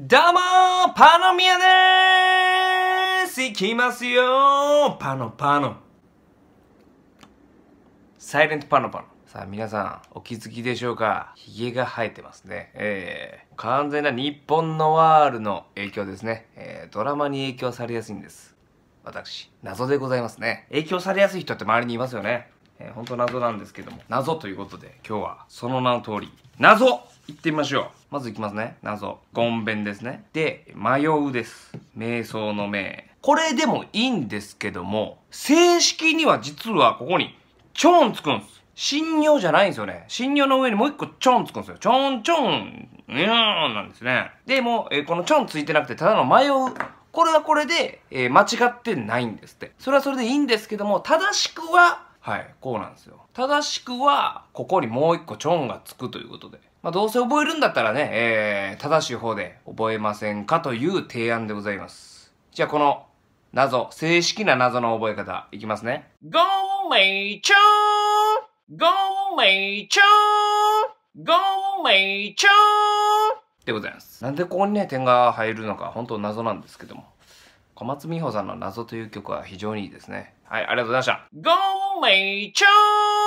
どうもパノミアですいきますよパノパノサイレントパノパノさあ皆さんお気づきでしょうかヒゲが生えてますねえー、完全な日本のワールの影響ですね、えー、ドラマに影響されやすいんです私謎でございますね影響されやすい人って周りにいますよねえー、本当謎なんですけども謎ということで今日はその名の通り謎いってみましょうまずいきますね。謎。ごんべんですね。で、迷うです。瞑想の目。これでもいいんですけども、正式には実はここに、チョンつくんです。信尿じゃないんですよね。信尿の上にもう一個チョンつくんですよ。チョンチョン、うーんなんですね。で、もえー、このチョンついてなくて、ただの迷う。これはこれで、えー、間違ってないんですって。それはそれでいいんですけども、正しくははい、こうなんですよ。正しくは、ここにもう一個チョンがつくということで。まあ、どうせ覚えるんだったらね、えー、正しい方で覚えませんかという提案でございます。じゃあこの謎、正式な謎の覚え方、いきますね。ゴーメイチョーンゴーメイチョーンゴーメイチョーンでございます。なんでここにね、点が入るのか、本当謎なんですけども。小松美穂さんの謎という曲は非常にいいですね。はい、ありがとうございました。ごめいちょー